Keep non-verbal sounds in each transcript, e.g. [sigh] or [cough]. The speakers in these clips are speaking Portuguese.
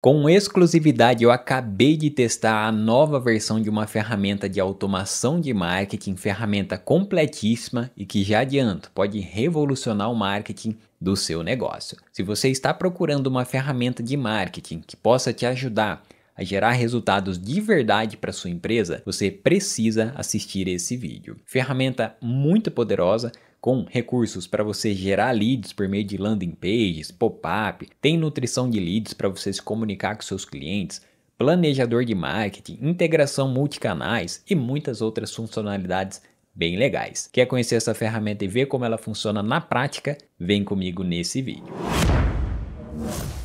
Com exclusividade, eu acabei de testar a nova versão de uma ferramenta de automação de marketing, ferramenta completíssima e que já adianto, pode revolucionar o marketing do seu negócio. Se você está procurando uma ferramenta de marketing que possa te ajudar a gerar resultados de verdade para sua empresa, você precisa assistir esse vídeo. Ferramenta muito poderosa com recursos para você gerar leads por meio de landing pages, pop-up, tem nutrição de leads para você se comunicar com seus clientes, planejador de marketing, integração multicanais e muitas outras funcionalidades bem legais. Quer conhecer essa ferramenta e ver como ela funciona na prática? Vem comigo nesse vídeo.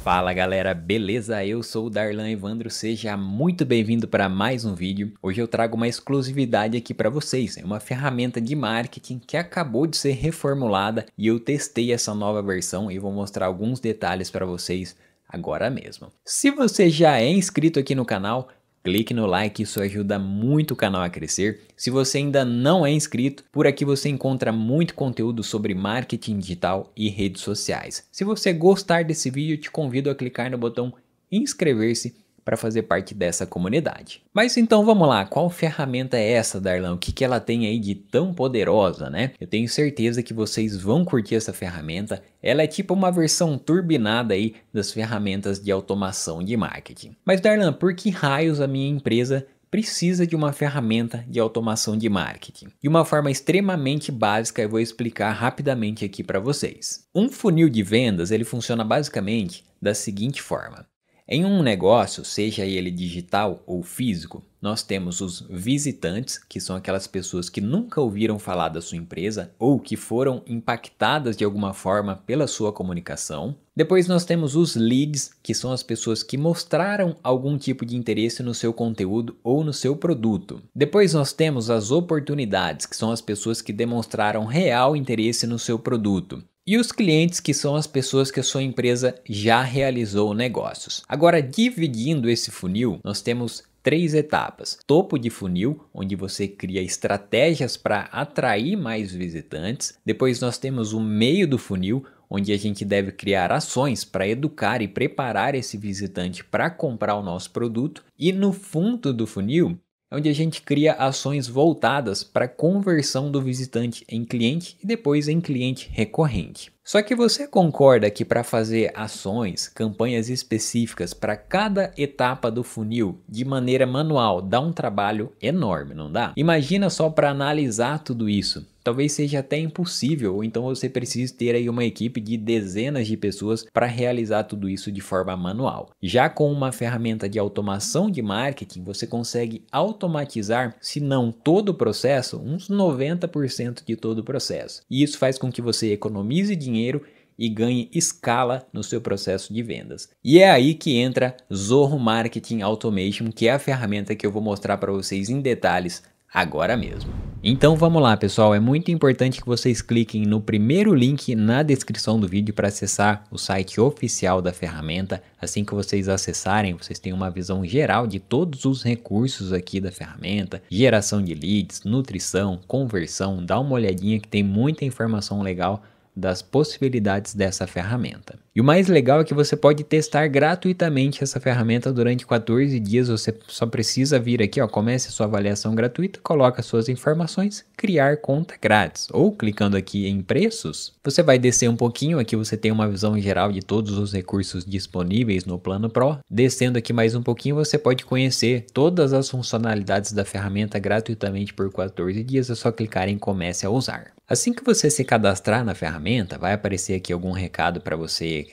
Fala galera, beleza? Eu sou o Darlan Evandro, seja muito bem-vindo para mais um vídeo. Hoje eu trago uma exclusividade aqui para vocês, é uma ferramenta de marketing que acabou de ser reformulada e eu testei essa nova versão e vou mostrar alguns detalhes para vocês agora mesmo. Se você já é inscrito aqui no canal, Clique no like, isso ajuda muito o canal a crescer. Se você ainda não é inscrito, por aqui você encontra muito conteúdo sobre marketing digital e redes sociais. Se você gostar desse vídeo, te convido a clicar no botão inscrever-se para fazer parte dessa comunidade. Mas então vamos lá, qual ferramenta é essa, Darlan? O que, que ela tem aí de tão poderosa, né? Eu tenho certeza que vocês vão curtir essa ferramenta. Ela é tipo uma versão turbinada aí das ferramentas de automação de marketing. Mas Darlan, por que raios a minha empresa precisa de uma ferramenta de automação de marketing. De uma forma extremamente básica, eu vou explicar rapidamente aqui para vocês. Um funil de vendas, ele funciona basicamente da seguinte forma. Em um negócio, seja ele digital ou físico, nós temos os visitantes, que são aquelas pessoas que nunca ouviram falar da sua empresa ou que foram impactadas de alguma forma pela sua comunicação. Depois nós temos os leads, que são as pessoas que mostraram algum tipo de interesse no seu conteúdo ou no seu produto. Depois nós temos as oportunidades, que são as pessoas que demonstraram real interesse no seu produto e os clientes que são as pessoas que a sua empresa já realizou negócios. Agora, dividindo esse funil, nós temos três etapas: topo de funil, onde você cria estratégias para atrair mais visitantes. Depois nós temos o meio do funil, onde a gente deve criar ações para educar e preparar esse visitante para comprar o nosso produto. E no fundo do funil, onde a gente cria ações voltadas para a conversão do visitante em cliente e depois em cliente recorrente. Só que você concorda que para fazer ações, campanhas específicas para cada etapa do funil de maneira manual dá um trabalho enorme, não dá? Imagina só para analisar tudo isso Talvez seja até impossível, ou então você precise ter aí uma equipe de dezenas de pessoas para realizar tudo isso de forma manual. Já com uma ferramenta de automação de marketing, você consegue automatizar, se não todo o processo, uns 90% de todo o processo. E isso faz com que você economize dinheiro e ganhe escala no seu processo de vendas. E é aí que entra Zorro Marketing Automation, que é a ferramenta que eu vou mostrar para vocês em detalhes agora mesmo. Então vamos lá pessoal, é muito importante que vocês cliquem no primeiro link na descrição do vídeo para acessar o site oficial da ferramenta. Assim que vocês acessarem, vocês têm uma visão geral de todos os recursos aqui da ferramenta, geração de leads, nutrição, conversão, dá uma olhadinha que tem muita informação legal das possibilidades dessa ferramenta. E o mais legal é que você pode testar gratuitamente essa ferramenta durante 14 dias. Você só precisa vir aqui, ó, comece a sua avaliação gratuita, coloca suas informações, criar conta grátis. Ou clicando aqui em preços, você vai descer um pouquinho. Aqui você tem uma visão geral de todos os recursos disponíveis no plano Pro. Descendo aqui mais um pouquinho, você pode conhecer todas as funcionalidades da ferramenta gratuitamente por 14 dias. É só clicar em comece a usar. Assim que você se cadastrar na ferramenta, vai aparecer aqui algum recado para você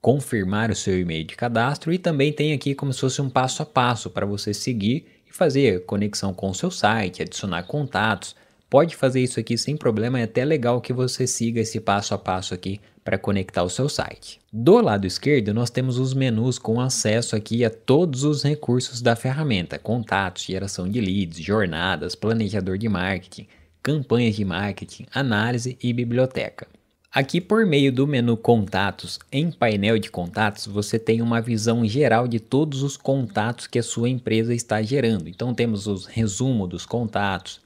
confirmar o seu e-mail de cadastro e também tem aqui como se fosse um passo a passo para você seguir e fazer conexão com o seu site, adicionar contatos. Pode fazer isso aqui sem problema, é até legal que você siga esse passo a passo aqui para conectar o seu site. Do lado esquerdo, nós temos os menus com acesso aqui a todos os recursos da ferramenta, contatos, geração de leads, jornadas, planejador de marketing, campanhas de marketing, análise e biblioteca. Aqui, por meio do menu Contatos, em painel de contatos, você tem uma visão geral de todos os contatos que a sua empresa está gerando. Então, temos os resumo dos contatos,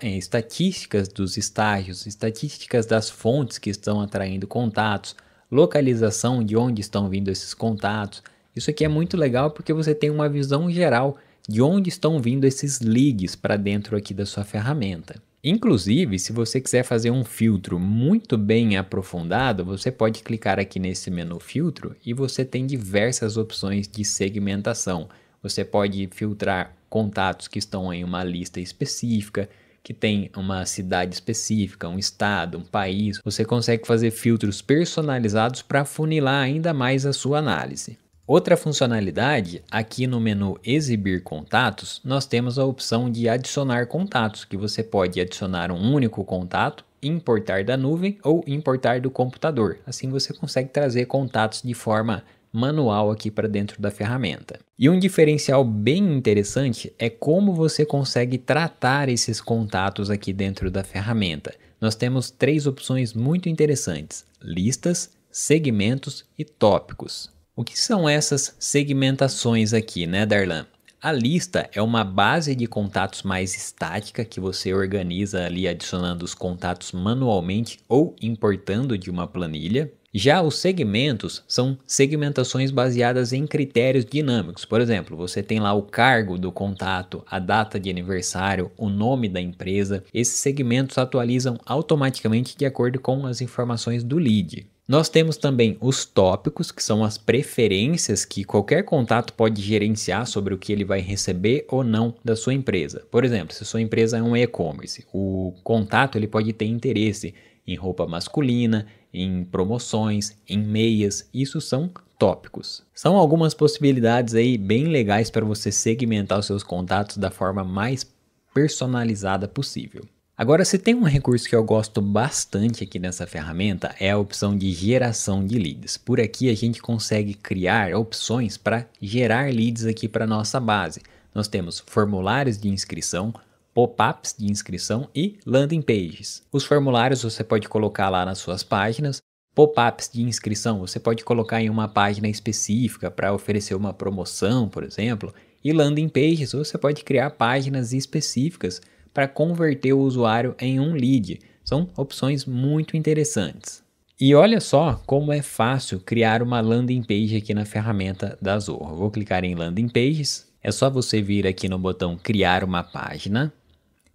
é, estatísticas dos estágios, estatísticas das fontes que estão atraindo contatos, localização de onde estão vindo esses contatos. Isso aqui é muito legal porque você tem uma visão geral de onde estão vindo esses leads para dentro aqui da sua ferramenta. Inclusive, se você quiser fazer um filtro muito bem aprofundado, você pode clicar aqui nesse menu filtro e você tem diversas opções de segmentação. Você pode filtrar contatos que estão em uma lista específica, que tem uma cidade específica, um estado, um país. Você consegue fazer filtros personalizados para funilar ainda mais a sua análise. Outra funcionalidade, aqui no menu Exibir contatos, nós temos a opção de adicionar contatos, que você pode adicionar um único contato, importar da nuvem ou importar do computador. Assim você consegue trazer contatos de forma manual aqui para dentro da ferramenta. E um diferencial bem interessante é como você consegue tratar esses contatos aqui dentro da ferramenta. Nós temos três opções muito interessantes: listas, segmentos e tópicos. O que são essas segmentações aqui, né, Darlan? A lista é uma base de contatos mais estática que você organiza ali adicionando os contatos manualmente ou importando de uma planilha. Já os segmentos são segmentações baseadas em critérios dinâmicos. Por exemplo, você tem lá o cargo do contato, a data de aniversário, o nome da empresa. Esses segmentos atualizam automaticamente de acordo com as informações do lead. Nós temos também os tópicos, que são as preferências que qualquer contato pode gerenciar sobre o que ele vai receber ou não da sua empresa. Por exemplo, se sua empresa é um e-commerce, o contato ele pode ter interesse em roupa masculina, em promoções, em meias, isso são tópicos. São algumas possibilidades aí bem legais para você segmentar os seus contatos da forma mais personalizada possível. Agora, se tem um recurso que eu gosto bastante aqui nessa ferramenta é a opção de geração de leads. Por aqui a gente consegue criar opções para gerar leads aqui para nossa base. Nós temos formulários de inscrição, pop-ups de inscrição e landing pages. Os formulários você pode colocar lá nas suas páginas, pop-ups de inscrição você pode colocar em uma página específica para oferecer uma promoção, por exemplo, e landing pages você pode criar páginas específicas para converter o usuário em um lead. São opções muito interessantes. E olha só como é fácil criar uma landing page aqui na ferramenta da Zorro. Vou clicar em landing pages. É só você vir aqui no botão criar uma página.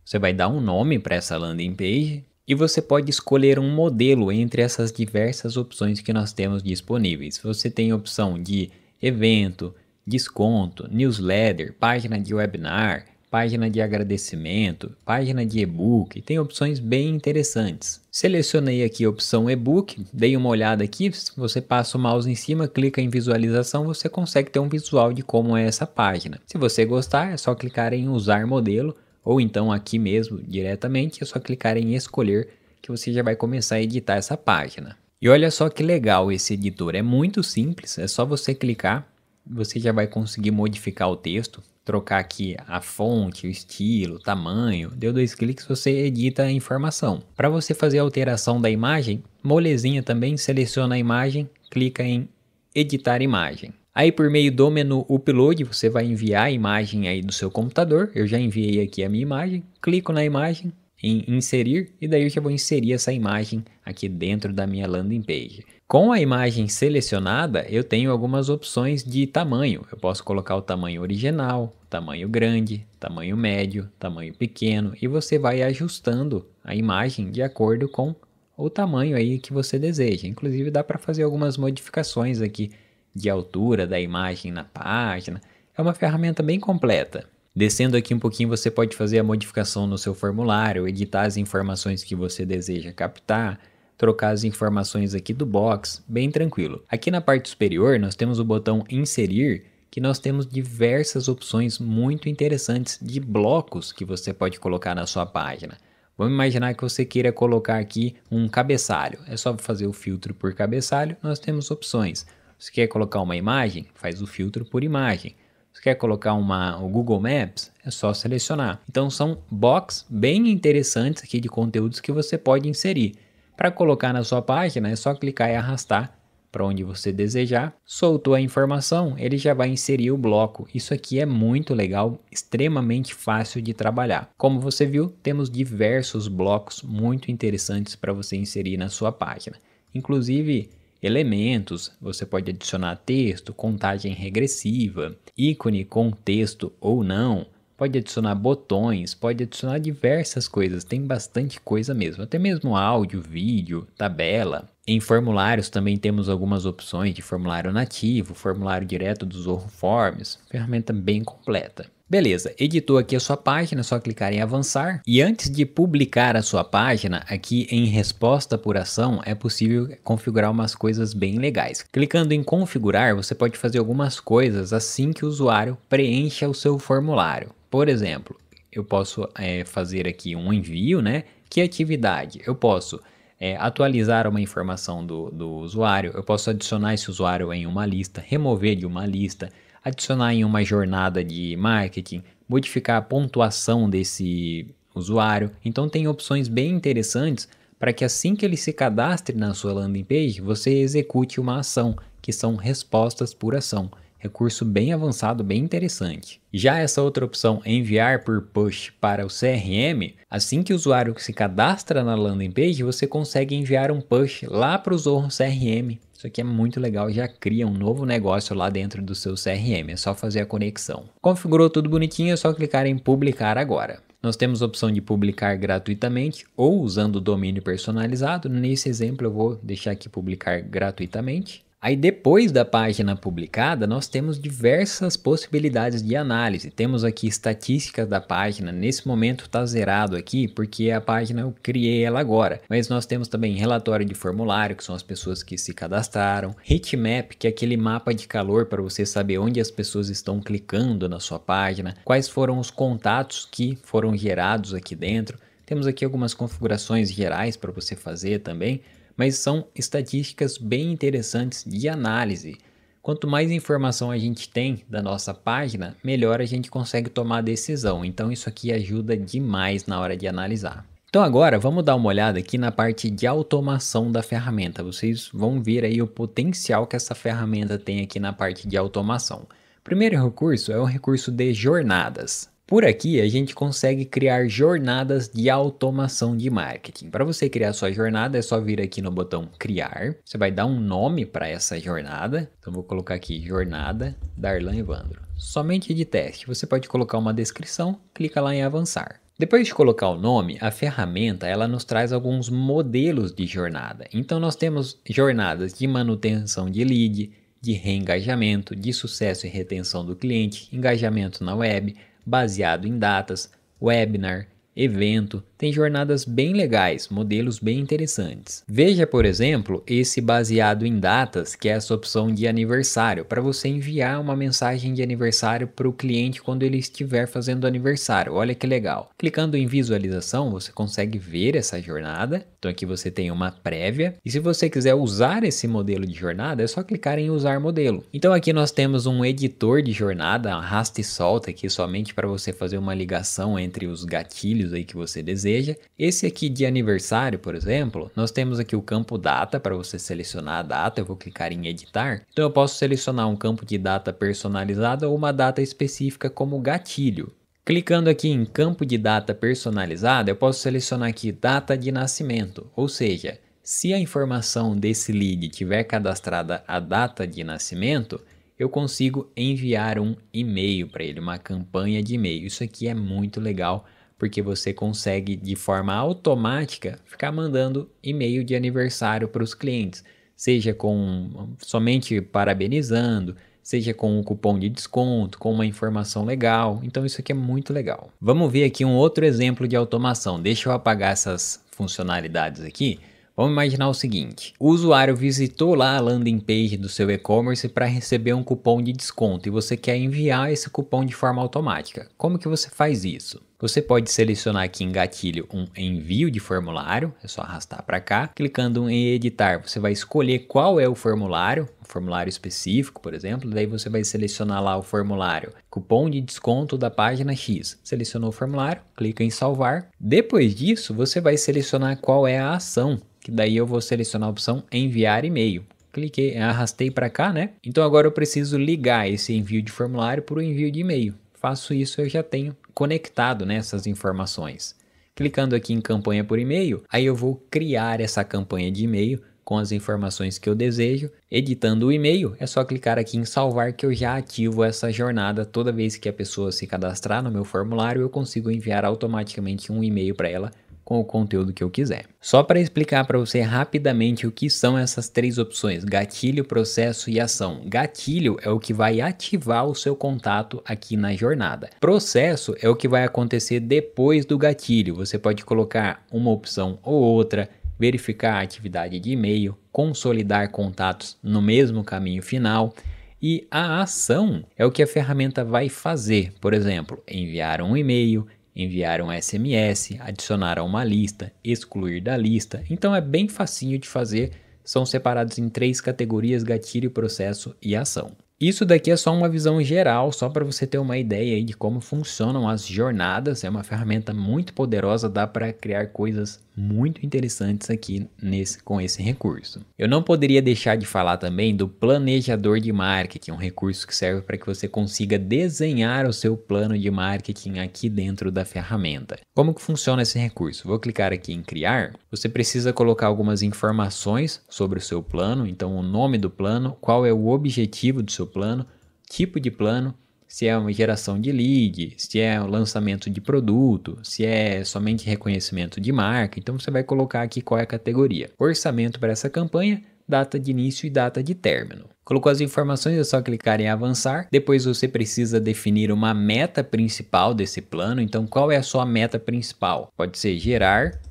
Você vai dar um nome para essa landing page e você pode escolher um modelo entre essas diversas opções que nós temos disponíveis. Você tem opção de evento, desconto, newsletter, página de webinar, página de agradecimento, página de e-book, tem opções bem interessantes. Selecionei aqui a opção e-book, dei uma olhada aqui, você passa o mouse em cima, clica em visualização, você consegue ter um visual de como é essa página. Se você gostar, é só clicar em usar modelo, ou então aqui mesmo, diretamente, é só clicar em escolher que você já vai começar a editar essa página. E olha só que legal esse editor, é muito simples, é só você clicar, você já vai conseguir modificar o texto, trocar aqui a fonte, o estilo, o tamanho, deu dois cliques você edita a informação. Para você fazer a alteração da imagem, molezinha também, seleciona a imagem, clica em editar imagem. Aí por meio do menu upload, você vai enviar a imagem aí do seu computador, eu já enviei aqui a minha imagem, clico na imagem, em inserir e daí eu já vou inserir essa imagem aqui dentro da minha landing page. Com a imagem selecionada, eu tenho algumas opções de tamanho. Eu posso colocar o tamanho original, tamanho grande, tamanho médio, tamanho pequeno e você vai ajustando a imagem de acordo com o tamanho aí que você deseja. Inclusive dá para fazer algumas modificações aqui de altura da imagem na página. É uma ferramenta bem completa. Descendo aqui um pouquinho, você pode fazer a modificação no seu formulário, editar as informações que você deseja captar, trocar as informações aqui do box, bem tranquilo. Aqui na parte superior, nós temos o botão inserir que nós temos diversas opções muito interessantes de blocos que você pode colocar na sua página. Vamos imaginar que você queira colocar aqui um cabeçalho. É só fazer o filtro por cabeçalho, nós temos opções. Se quer colocar uma imagem, faz o filtro por imagem. Se quer colocar uma, o Google Maps, é só selecionar. Então são box bem interessantes aqui de conteúdos que você pode inserir. Para colocar na sua página, é só clicar e arrastar para onde você desejar. Soltou a informação, ele já vai inserir o bloco. Isso aqui é muito legal, extremamente fácil de trabalhar. Como você viu, temos diversos blocos muito interessantes para você inserir na sua página. Inclusive, elementos, você pode adicionar texto, contagem regressiva, ícone com texto ou não, pode adicionar botões, pode adicionar diversas coisas, tem bastante coisa mesmo, até mesmo áudio, vídeo, tabela. Em formulários também temos algumas opções de formulário nativo, formulário direto do Zorro Forms, ferramenta bem completa. Beleza, editou aqui a sua página, é só clicar em avançar. E antes de publicar a sua página, aqui em resposta por ação, é possível configurar umas coisas bem legais. Clicando em configurar, você pode fazer algumas coisas assim que o usuário preencha o seu formulário. Por exemplo, eu posso é, fazer aqui um envio, né? Que atividade? Eu posso é, atualizar uma informação do, do usuário, eu posso adicionar esse usuário em uma lista, remover de uma lista, adicionar em uma jornada de marketing, modificar a pontuação desse usuário. Então, tem opções bem interessantes para que assim que ele se cadastre na sua landing page, você execute uma ação, que são respostas por ação recurso bem avançado, bem interessante. Já essa outra opção, enviar por push para o CRM, assim que o usuário se cadastra na landing page, você consegue enviar um push lá para o Zorro CRM. Isso aqui é muito legal, já cria um novo negócio lá dentro do seu CRM, é só fazer a conexão. Configurou tudo bonitinho, é só clicar em publicar agora. Nós temos a opção de publicar gratuitamente ou usando o domínio personalizado. Nesse exemplo eu vou deixar aqui publicar gratuitamente. Aí depois da página publicada, nós temos diversas possibilidades de análise. Temos aqui estatísticas da página. Nesse momento está zerado aqui, porque a página eu criei ela agora. Mas nós temos também relatório de formulário, que são as pessoas que se cadastraram. Hitmap, que é aquele mapa de calor para você saber onde as pessoas estão clicando na sua página. Quais foram os contatos que foram gerados aqui dentro. Temos aqui algumas configurações gerais para você fazer também mas são estatísticas bem interessantes de análise. Quanto mais informação a gente tem da nossa página, melhor a gente consegue tomar decisão. Então isso aqui ajuda demais na hora de analisar. Então agora vamos dar uma olhada aqui na parte de automação da ferramenta. Vocês vão ver aí o potencial que essa ferramenta tem aqui na parte de automação. O primeiro recurso é o recurso de jornadas. Por aqui a gente consegue criar jornadas de automação de marketing. Para você criar sua jornada é só vir aqui no botão criar. Você vai dar um nome para essa jornada. Então vou colocar aqui jornada Darlan Evandro. Somente de teste, você pode colocar uma descrição, clica lá em avançar. Depois de colocar o nome, a ferramenta ela nos traz alguns modelos de jornada. Então nós temos jornadas de manutenção de lead, de reengajamento, de sucesso e retenção do cliente, engajamento na web, baseado em datas, webinar, evento, tem jornadas bem legais, modelos bem interessantes. Veja, por exemplo, esse baseado em datas, que é essa opção de aniversário, para você enviar uma mensagem de aniversário para o cliente quando ele estiver fazendo aniversário. Olha que legal. Clicando em visualização, você consegue ver essa jornada. Então aqui você tem uma prévia. E se você quiser usar esse modelo de jornada, é só clicar em usar modelo. Então aqui nós temos um editor de jornada, arrasta e solta aqui somente para você fazer uma ligação entre os gatilhos aí que você deseja deseja. Esse aqui de aniversário, por exemplo, nós temos aqui o campo data para você selecionar a data. Eu vou clicar em editar. Então eu posso selecionar um campo de data personalizada ou uma data específica como gatilho. Clicando aqui em campo de data personalizada, eu posso selecionar aqui data de nascimento, ou seja, se a informação desse lead tiver cadastrada a data de nascimento, eu consigo enviar um e-mail para ele, uma campanha de e-mail. Isso aqui é muito legal porque você consegue de forma automática ficar mandando e-mail de aniversário para os clientes, seja com somente parabenizando, seja com um cupom de desconto, com uma informação legal. Então isso aqui é muito legal. Vamos ver aqui um outro exemplo de automação. Deixa eu apagar essas funcionalidades aqui. Vamos imaginar o seguinte: o usuário visitou lá a landing page do seu e-commerce para receber um cupom de desconto e você quer enviar esse cupom de forma automática. Como que você faz isso? Você pode selecionar aqui em gatilho um envio de formulário, é só arrastar para cá. Clicando em editar, você vai escolher qual é o formulário, um formulário específico, por exemplo, daí você vai selecionar lá o formulário cupom de desconto da página X. Selecionou o formulário, clica em salvar. Depois disso, você vai selecionar qual é a ação, que daí eu vou selecionar a opção enviar e-mail cliquei, eh, arrastei para cá, né? Então agora eu preciso ligar esse envio de formulário para o envio de e-mail. Faço isso, eu já tenho conectado nessas né, informações. Clicando aqui em campanha por e-mail, aí eu vou criar essa campanha de e-mail com as informações que eu desejo. Editando o e-mail, é só clicar aqui em salvar que eu já ativo essa jornada. Toda vez que a pessoa se cadastrar no meu formulário, eu consigo enviar automaticamente um e-mail para ela com o conteúdo que eu quiser. Só para explicar para você rapidamente o que são essas três opções: gatilho, processo e ação. Gatilho é o que vai ativar o seu contato aqui na jornada. Processo é o que vai acontecer depois do gatilho. Você pode colocar uma opção ou outra, verificar a atividade de e-mail, consolidar contatos no mesmo caminho final. E a ação é o que a ferramenta vai fazer, por exemplo, enviar um e-mail, enviar um SMS, adicionar a uma lista, excluir da lista. Então é bem facinho de fazer, são separados em três categorias: gatilho, processo e ação. Isso daqui é só uma visão geral, só para você ter uma ideia de como funcionam as jornadas. É uma ferramenta muito poderosa, dá para criar coisas muito interessantes aqui nesse, com esse recurso. Eu não poderia deixar de falar também do planejador de marketing, um recurso que serve para que você consiga desenhar o seu plano de marketing aqui dentro da ferramenta. Como que funciona esse recurso? Vou clicar aqui em criar. Você precisa colocar algumas informações sobre o seu plano, então o nome do plano, qual é o objetivo do seu plano, tipo de plano, se é uma geração de lead, se é o um lançamento de produto, se é somente reconhecimento de marca. Então você vai colocar aqui qual é a categoria. Orçamento para essa campanha, data de início e data de término. Colocou as informações, é só clicar em avançar. Depois você precisa definir uma meta principal desse plano. Então, qual é a sua meta principal? Pode ser gerar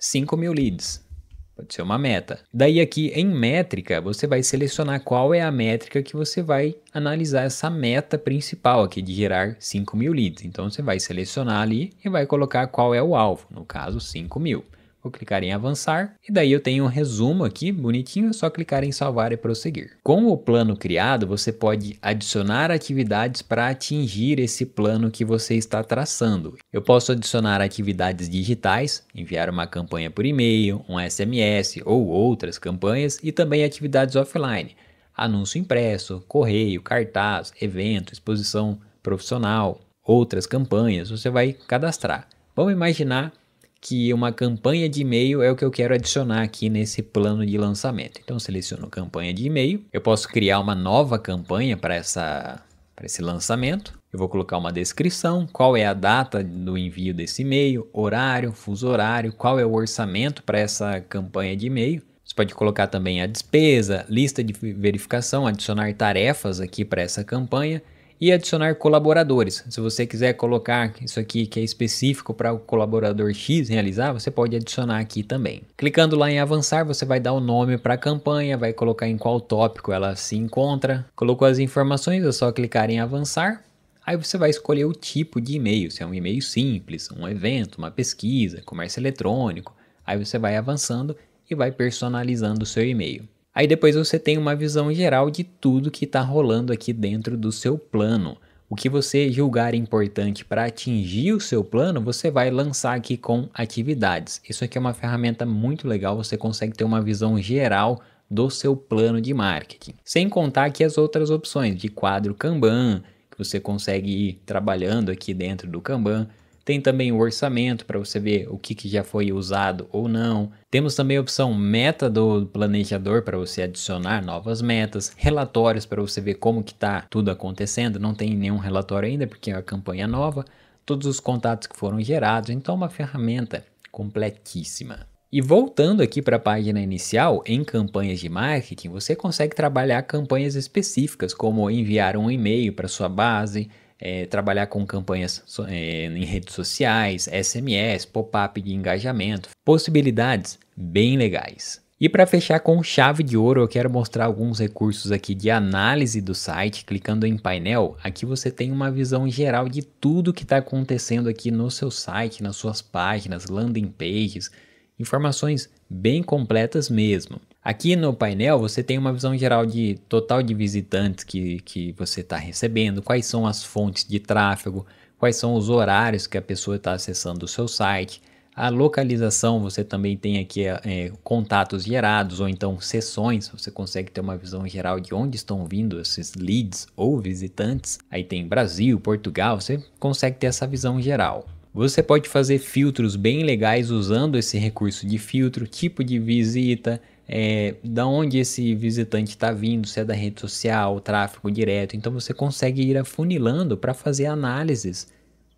5 mil leads. Pode ser uma meta. Daí aqui em métrica, você vai selecionar qual é a métrica que você vai analisar essa meta principal aqui de gerar 5 mil leads. Então você vai selecionar ali e vai colocar qual é o alvo, no caso 5 mil. Vou clicar em avançar e daí eu tenho um resumo aqui bonitinho, é só clicar em salvar e prosseguir. Com o plano criado, você pode adicionar atividades para atingir esse plano que você está traçando. Eu posso adicionar atividades digitais, enviar uma campanha por e-mail, um SMS ou outras campanhas e também atividades offline, anúncio impresso, correio, cartaz, evento, exposição profissional, outras campanhas, você vai cadastrar. Vamos imaginar que uma campanha de e-mail é o que eu quero adicionar aqui nesse plano de lançamento. Então, seleciono campanha de e-mail. Eu posso criar uma nova campanha para essa para esse lançamento. Eu vou colocar uma descrição, qual é a data do envio desse e-mail, horário, fuso horário, qual é o orçamento para essa campanha de e-mail. Você pode colocar também a despesa, lista de verificação, adicionar tarefas aqui para essa campanha e adicionar colaboradores. Se você quiser colocar isso aqui que é específico para o colaborador X realizar, você pode adicionar aqui também. Clicando lá em avançar, você vai dar o um nome para a campanha, vai colocar em qual tópico ela se encontra. Colocou as informações, é só clicar em avançar. Aí você vai escolher o tipo de e-mail, se é um e-mail simples, um evento, uma pesquisa, comércio eletrônico. Aí você vai avançando e vai personalizando o seu e-mail. Aí depois você tem uma visão geral de tudo que está rolando aqui dentro do seu plano. O que você julgar importante para atingir o seu plano, você vai lançar aqui com atividades. Isso aqui é uma ferramenta muito legal, você consegue ter uma visão geral do seu plano de marketing. Sem contar aqui as outras opções de quadro Kanban, que você consegue ir trabalhando aqui dentro do Kanban, tem também o orçamento para você ver o que, que já foi usado ou não. Temos também a opção meta do planejador para você adicionar novas metas, relatórios para você ver como que está tudo acontecendo. Não tem nenhum relatório ainda porque é uma campanha nova. Todos os contatos que foram gerados, então é uma ferramenta completíssima. E voltando aqui para a página inicial, em campanhas de marketing, você consegue trabalhar campanhas específicas, como enviar um e-mail para sua base, é, trabalhar com campanhas é, em redes sociais, SMS, pop-up de engajamento, possibilidades bem legais. E para fechar com chave de ouro, eu quero mostrar alguns recursos aqui de análise do site. Clicando em painel, aqui você tem uma visão geral de tudo que está acontecendo aqui no seu site, nas suas páginas, landing pages, informações bem completas mesmo. Aqui no painel você tem uma visão geral de total de visitantes que, que você está recebendo, quais são as fontes de tráfego, quais são os horários que a pessoa está acessando o seu site, a localização, você também tem aqui é, contatos gerados ou então sessões, você consegue ter uma visão geral de onde estão vindo esses leads ou visitantes. Aí tem Brasil, Portugal, você consegue ter essa visão geral. Você pode fazer filtros bem legais usando esse recurso de filtro, tipo de visita, é, da onde esse visitante está vindo, se é da rede social, tráfego direto. Então você consegue ir afunilando para fazer análises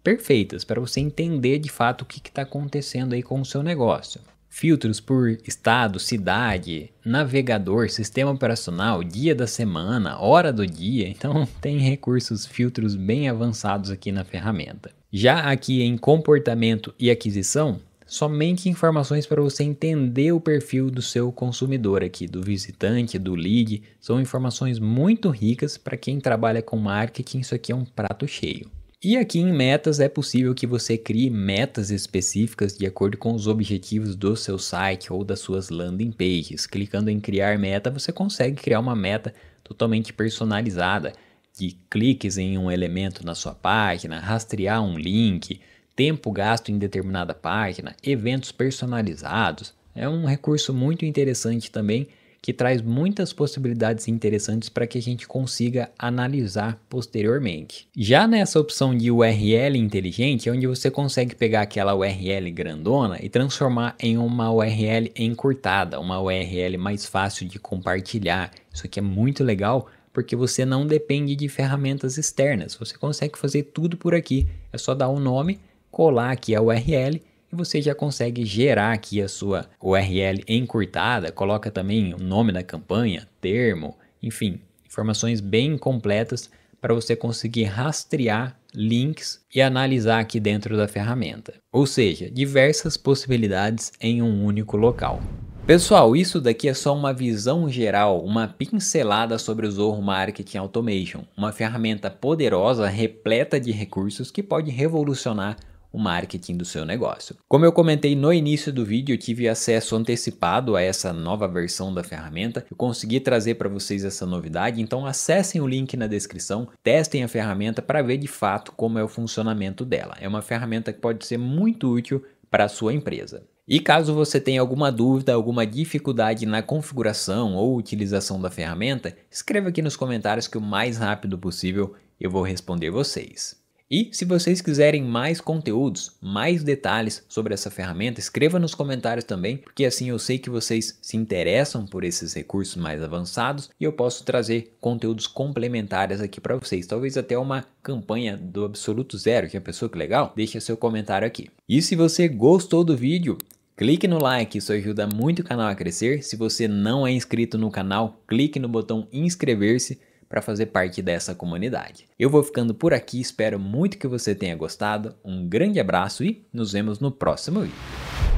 perfeitas, para você entender de fato o que está acontecendo aí com o seu negócio. Filtros por estado, cidade, navegador, sistema operacional, dia da semana, hora do dia. Então [laughs] tem recursos, filtros bem avançados aqui na ferramenta. Já aqui em comportamento e aquisição, somente informações para você entender o perfil do seu consumidor aqui, do visitante, do lead. São informações muito ricas para quem trabalha com marketing, isso aqui é um prato cheio. E aqui em metas é possível que você crie metas específicas de acordo com os objetivos do seu site ou das suas landing pages. Clicando em criar meta, você consegue criar uma meta totalmente personalizada de cliques em um elemento na sua página, rastrear um link, tempo gasto em determinada página, eventos personalizados. É um recurso muito interessante também que traz muitas possibilidades interessantes para que a gente consiga analisar posteriormente. Já nessa opção de URL inteligente, é onde você consegue pegar aquela URL grandona e transformar em uma URL encurtada, uma URL mais fácil de compartilhar. Isso aqui é muito legal porque você não depende de ferramentas externas, você consegue fazer tudo por aqui, é só dar um nome colar aqui a URL e você já consegue gerar aqui a sua URL encurtada, coloca também o nome da campanha, termo, enfim, informações bem completas para você conseguir rastrear links e analisar aqui dentro da ferramenta. Ou seja, diversas possibilidades em um único local. Pessoal, isso daqui é só uma visão geral, uma pincelada sobre o Zorro Marketing Automation, uma ferramenta poderosa repleta de recursos que pode revolucionar o marketing do seu negócio. Como eu comentei no início do vídeo, eu tive acesso antecipado a essa nova versão da ferramenta, eu consegui trazer para vocês essa novidade, então acessem o link na descrição, testem a ferramenta para ver de fato como é o funcionamento dela. É uma ferramenta que pode ser muito útil para a sua empresa. E caso você tenha alguma dúvida, alguma dificuldade na configuração ou utilização da ferramenta, escreva aqui nos comentários que o mais rápido possível eu vou responder vocês. E se vocês quiserem mais conteúdos, mais detalhes sobre essa ferramenta, escreva nos comentários também, porque assim eu sei que vocês se interessam por esses recursos mais avançados e eu posso trazer conteúdos complementares aqui para vocês. Talvez até uma campanha do Absoluto Zero, que é a pessoa que legal, deixa seu comentário aqui. E se você gostou do vídeo, Clique no like, isso ajuda muito o canal a crescer. Se você não é inscrito no canal, clique no botão inscrever-se para fazer parte dessa comunidade. Eu vou ficando por aqui, espero muito que você tenha gostado. Um grande abraço e nos vemos no próximo vídeo.